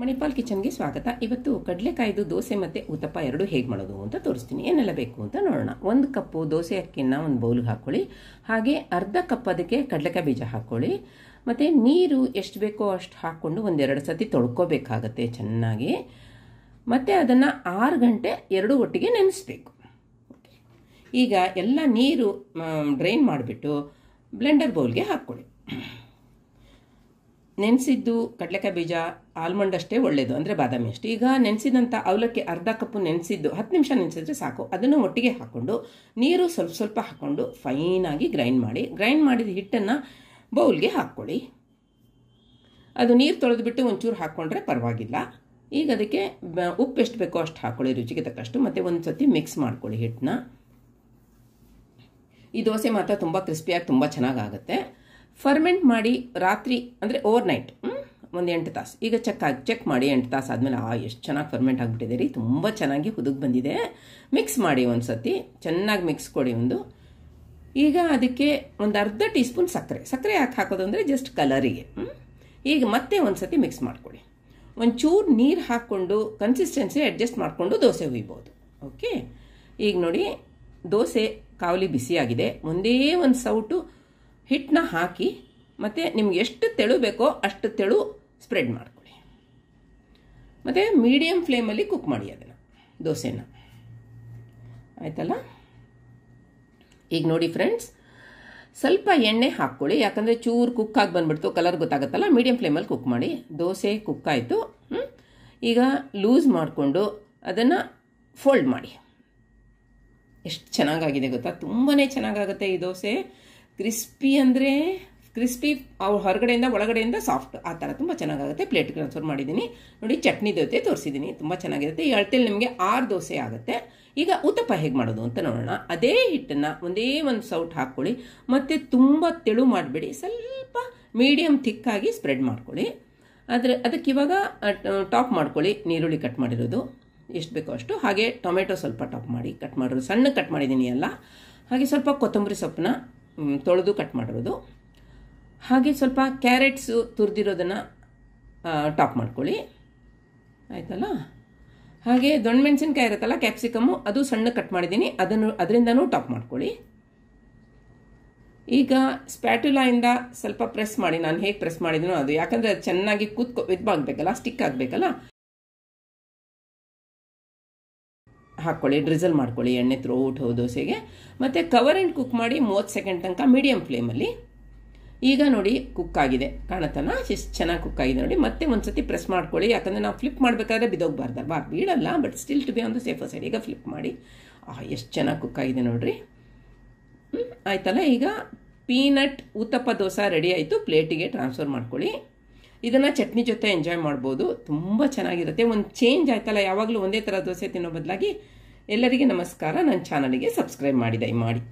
ಮಣಿಪಾಲ್ ಕಿಚನ್ಗೆ ಸ್ವಾಗತ ಇವತ್ತು ಕಡಲೆಕಾಯ್ದು ದೋಸೆ ಮತ್ತು ಉತ್ತಪ್ಪ ಎರಡು ಹೇಗೆ ಮಾಡೋದು ಅಂತ ತೋರಿಸ್ತೀನಿ ಏನೆಲ್ಲ ಬೇಕು ಅಂತ ನೋಡೋಣ ಒಂದು ಕಪ್ಪು ದೋಸೆ ಅಕ್ಕಿನ ಒಂದು ಬೌಲ್ಗೆ ಹಾಕ್ಕೊಳ್ಳಿ ಹಾಗೆ ಅರ್ಧ ಕಪ್ ಅದಕ್ಕೆ ಕಡಲೆಕಾಯಿ ಬೀಜ ಹಾಕ್ಕೊಳ್ಳಿ ಮತ್ತು ನೀರು ಎಷ್ಟು ಬೇಕೋ ಅಷ್ಟು ಹಾಕ್ಕೊಂಡು ಒಂದೆರಡು ಸತಿ ತೊಳ್ಕೊಬೇಕಾಗತ್ತೆ ಚೆನ್ನಾಗಿ ಮತ್ತು ಅದನ್ನು ಆರು ಗಂಟೆ ಎರಡು ಒಟ್ಟಿಗೆ ನೆನೆಸ್ಬೇಕು ಈಗ ಎಲ್ಲ ನೀರು ಡ್ರೈನ್ ಮಾಡಿಬಿಟ್ಟು ಬ್ಲೆಂಡರ್ ಬೌಲ್ಗೆ ಹಾಕ್ಕೊಳ್ಳಿ ನೆನೆಸಿದ್ದು ಕಡಲೆಕಾಯಿ ಬೀಜ ಆಲ್ಮಂಡ್ ಅಷ್ಟೇ ಒಳ್ಳೆಯದು ಅಂದರೆ ಬಾದಾಮಿ ಅಷ್ಟೇ ಈಗ ನೆನೆಸಿದಂಥ ಅವಲಕ್ಕಿ ಅರ್ಧ ಕಪ್ಪು ನೆನೆಸಿದ್ದು ಹತ್ತು ನಿಮಿಷ ನೆನೆಸಿದ್ರೆ ಸಾಕು ಅದನ್ನು ಒಟ್ಟಿಗೆ ಹಾಕ್ಕೊಂಡು ನೀರು ಸ್ವಲ್ಪ ಸ್ವಲ್ಪ ಹಾಕ್ಕೊಂಡು ಫೈನಾಗಿ ಗ್ರೈಂಡ್ ಮಾಡಿ ಗ್ರೈಂಡ್ ಮಾಡಿದ ಹಿಟ್ಟನ್ನು ಬೌಲ್ಗೆ ಹಾಕ್ಕೊಳ್ಳಿ ಅದು ನೀರು ಬಿಟ್ಟು ಒಂಚೂರು ಹಾಕ್ಕೊಂಡ್ರೆ ಪರವಾಗಿಲ್ಲ ಈಗ ಅದಕ್ಕೆ ಉಪ್ಪು ಎಷ್ಟು ಬೇಕೋ ಅಷ್ಟು ಹಾಕ್ಕೊಳ್ಳಿ ರುಚಿಗೆ ತಕ್ಕಷ್ಟು ಮತ್ತು ಒಂದು ಸರ್ತಿ ಮಿಕ್ಸ್ ಮಾಡ್ಕೊಳ್ಳಿ ಹಿಟ್ಟನ್ನ ಈ ದೋಸೆ ಮಾತ್ರ ತುಂಬ ಕ್ರಿಸ್ಪಿಯಾಗಿ ತುಂಬ ಚೆನ್ನಾಗಾಗುತ್ತೆ ಫರ್ಮೆಂಟ್ ಮಾಡಿ ರಾತ್ರಿ ಅಂದರೆ ಓವರ್ ನೈಟ್ ಒಂದು ಎಂಟು ತಾಸು ಈಗ ಚೆಕ್ ಆಗಿ ಚೆಕ್ ಮಾಡಿ ಎಂಟು ತಾಸು ಆದಮೇಲೆ ಆ ಎಷ್ಟು ಚೆನ್ನಾಗಿ ಫರ್ಮೆಂಟ್ ಆಗಿಬಿಟ್ಟಿದೆ ರೀ ತುಂಬ ಚೆನ್ನಾಗಿ ಹುದುಗಿ ಬಂದಿದೆ ಮಿಕ್ಸ್ ಮಾಡಿ ಒಂದು ಸತಿ ಚೆನ್ನಾಗಿ ಮಿಕ್ಸ್ ಕೊಡಿ ಒಂದು ಈಗ ಅದಕ್ಕೆ ಒಂದು ಅರ್ಧ ಟೀ ಸ್ಪೂನ್ ಸಕ್ಕರೆ ಸಕ್ಕರೆ ಯಾಕೆ ಹಾಕೋದು ಅಂದರೆ ಜಸ್ಟ್ ಕಲರಿಗೆ ಈಗ ಮತ್ತೆ ಒಂದು ಸತಿ ಮಿಕ್ಸ್ ಮಾಡಿಕೊಡಿ ಒಂಚೂರು ನೀರು ಹಾಕ್ಕೊಂಡು ಕನ್ಸಿಸ್ಟೆನ್ಸಿ ಅಡ್ಜಸ್ಟ್ ಮಾಡಿಕೊಂಡು ದೋಸೆ ಹುಯ್ಬೋದು ಓಕೆ ಈಗ ನೋಡಿ ದೋಸೆ ಕಾವಲಿ ಬಿಸಿಯಾಗಿದೆ ಒಂದೇ ಒಂದು ಸೌಟು ಹಿಟ್ಟನ್ನ ಹಾಕಿ ಮತ್ತು ನಿಮ್ಗೆ ಎಷ್ಟು ತೆಳು ಬೇಕೋ ಅಷ್ಟು ತೆಳು ಸ್ಪ್ರೆಡ್ ಮಾಡ್ಕೊಳ್ಳಿ ಮತ್ತು ಮೀಡಿಯಂ ಫ್ಲೇಮಲ್ಲಿ ಕುಕ್ ಮಾಡಿ ಅದನ್ನು ದೋಸೆನ ಆಯಿತಲ್ಲ ಈಗ ನೋಡಿ ಫ್ರೆಂಡ್ಸ್ ಸ್ವಲ್ಪ ಎಣ್ಣೆ ಹಾಕ್ಕೊಳ್ಳಿ ಯಾಕಂದರೆ ಚೂರು ಕುಕ್ ಆಗಿ ಕಲರ್ ಗೊತ್ತಾಗುತ್ತಲ್ಲ ಮೀಡಿಯಂ ಫ್ಲೇಮಲ್ಲಿ ಕುಕ್ ಮಾಡಿ ದೋಸೆ ಕುಕ್ ಆಯಿತು ಈಗ ಲೂಸ್ ಮಾಡಿಕೊಂಡು ಅದನ್ನು ಫೋಲ್ಡ್ ಮಾಡಿ ಎಷ್ಟು ಚೆನ್ನಾಗಾಗಿದೆ ಗೊತ್ತಾ ತುಂಬಾ ಚೆನ್ನಾಗಾಗುತ್ತೆ ಈ ದೋಸೆ ಕ್ರಿಸ್ಪಿ ಅಂದರೆ ಕ್ರಿಸ್ಪಿ ಅವ್ರು ಹೊರಗಡೆಯಿಂದ ಒಳಗಡೆಯಿಂದ ಸಾಫ್ಟ್ ಆ ಥರ ತುಂಬ ಚೆನ್ನಾಗಾಗುತ್ತೆ ಪ್ಲೇಟ್ ಟ್ರಾನ್ಸ್ಫರ್ ಮಾಡಿದ್ದೀನಿ ನೋಡಿ ಚಟ್ನಿ ಜೊತೆ ತೋರಿಸಿದ್ದೀನಿ ತುಂಬ ಚೆನ್ನಾಗಿರುತ್ತೆ ಈ ಅಳತೆಯಲ್ಲಿ ನಿಮಗೆ ಆರು ದೋಸೆ ಆಗುತ್ತೆ ಈಗ ಉತ್ತಪ್ಪ ಹೇಗೆ ಮಾಡೋದು ಅಂತ ನೋಡೋಣ ಅದೇ ಹಿಟ್ಟನ್ನು ಒಂದೇ ಒಂದು ಸೌಟ್ ಹಾಕ್ಕೊಳ್ಳಿ ಮತ್ತು ತುಂಬ ತೆಳು ಮಾಡಬೇಡಿ ಸ್ವಲ್ಪ ಮೀಡಿಯಮ್ ಥಿಕ್ಕಾಗಿ ಸ್ಪ್ರೆಡ್ ಮಾಡ್ಕೊಳ್ಳಿ ಆದರೆ ಅದಕ್ಕೆ ಇವಾಗ ಟಾಪ್ ಮಾಡ್ಕೊಳ್ಳಿ ನೀರುಳ್ಳಿ ಕಟ್ ಮಾಡಿರೋದು ಎಷ್ಟು ಬೇಕೋ ಅಷ್ಟು ಹಾಗೆ ಟೊಮೆಟೊ ಸ್ವಲ್ಪ ಟಾಪ್ ಮಾಡಿ ಕಟ್ ಮಾಡಿರೋದು ಸಣ್ಣ ಕಟ್ ಮಾಡಿದ್ದೀನಿ ಎಲ್ಲ ಹಾಗೆ ಸ್ವಲ್ಪ ಕೊತ್ತಂಬರಿ ಸೊಪ್ಪನ್ನ ತೊಳೆದು ಕಟ್ ಮಾಡಿರೋದು ಹಾಗೆ ಸ್ವಲ್ಪ ಕ್ಯಾರೆಟ್ಸು ತುರಿದಿರೋದನ್ನು ಟಾಪ್ ಮಾಡ್ಕೊಳ್ಳಿ ಆಯಿತಲ್ಲ ಹಾಗೆ ಮೆಣಸಿನ್ಕಾಯಿ ಇರುತ್ತಲ್ಲ ಕ್ಯಾಪ್ಸಿಕಮ್ಮು ಅದು ಸಣ್ಣ ಕಟ್ ಮಾಡಿದ್ದೀನಿ ಅದನ್ನು ಅದರಿಂದನೂ ಟಾಪ್ ಮಾಡ್ಕೊಳ್ಳಿ ಈಗ ಸ್ಪ್ಯಾಟುಲಾಯಿಂದ ಸ್ವಲ್ಪ ಪ್ರೆಸ್ ಮಾಡಿ ನಾನು ಹೇಗೆ ಪ್ರೆಸ್ ಮಾಡಿದ್ನೋ ಅದು ಯಾಕಂದರೆ ಅದು ಚೆನ್ನಾಗಿ ಕೂತ್ಕೊ ವಿದ್ಬಾಗಬೇಕಲ್ಲ ಸ್ಟಿಕ್ ಆಗಬೇಕಲ್ಲ ಹಾಕ್ಕೊಳ್ಳಿ ಡ್ರಿಸಲ್ ಮಾಡ್ಕೊಳ್ಳಿ ಎಣ್ಣೆ ತ್ರೋ ಊಟ ದೋಸೆಗೆ ಮತ್ತು ಕವರ್ ಆ್ಯಂಡ್ ಕುಕ್ ಮಾಡಿ ಮೂವತ್ತು ಸೆಕೆಂಡ್ ತನಕ ಮೀಡಿಯಮ್ ಫ್ಲೇಮಲ್ಲಿ ಈಗ ನೋಡಿ ಕುಕ್ ಆಗಿದೆ ಕಾಣತ್ತಲ್ಲ ಎಷ್ಟು ಚೆನ್ನಾಗಿ ಕುಕ್ ಆಗಿದೆ ನೋಡಿ ಮತ್ತೆ ಒಂದು ಸತಿ ಪ್ರೆಸ್ ಮಾಡ್ಕೊಳ್ಳಿ ಯಾಕಂದರೆ ನಾವು ಫ್ಲಿಪ್ ಮಾಡಬೇಕಾದ್ರೆ ಬಾ ಬೀಳಲ್ಲ ಬಟ್ ಸ್ಟಿಲ್ ಟು ಬಿ ಒಂದು ಸೇಫೋ ಸೇಫರ್ ಸೈಡ್ ಈಗ ಫ್ಲಿಪ್ ಮಾಡಿ ಎಷ್ಟು ಚೆನ್ನಾಗಿ ಕುಕ್ ಆಗಿದೆ ನೋಡಿರಿ ಆಯ್ತಲ್ಲ ಈಗ ಪೀನಟ್ ಉತ್ತಪ್ಪ ದೋಸೆ ರೆಡಿ ಆಯಿತು ಪ್ಲೇಟಿಗೆ ಟ್ರಾನ್ಸ್ಫರ್ ಮಾಡ್ಕೊಳ್ಳಿ ಇದನ್ನು ಚಟ್ನಿ ಜೊತೆ ಎಂಜಾಯ್ ಮಾಡ್ಬೋದು ತುಂಬ ಚೆನ್ನಾಗಿರುತ್ತೆ ಒಂದು ಚೇಂಜ್ ಆಯ್ತಲ್ಲ ಯಾವಾಗಲೂ ಒಂದೇ ಥರ ದೋಸೆ ತಿನ್ನೋ ಬದಲಾಗಿ ಎಲ್ಲರಿಗೆ ನಮಸ್ಕಾರ ನನ್ನ ಚಾನಲಿಗೆ ಸಬ್ಸ್ಕ್ರೈಬ್ ಮಾಡಿ ಮಾಡಿ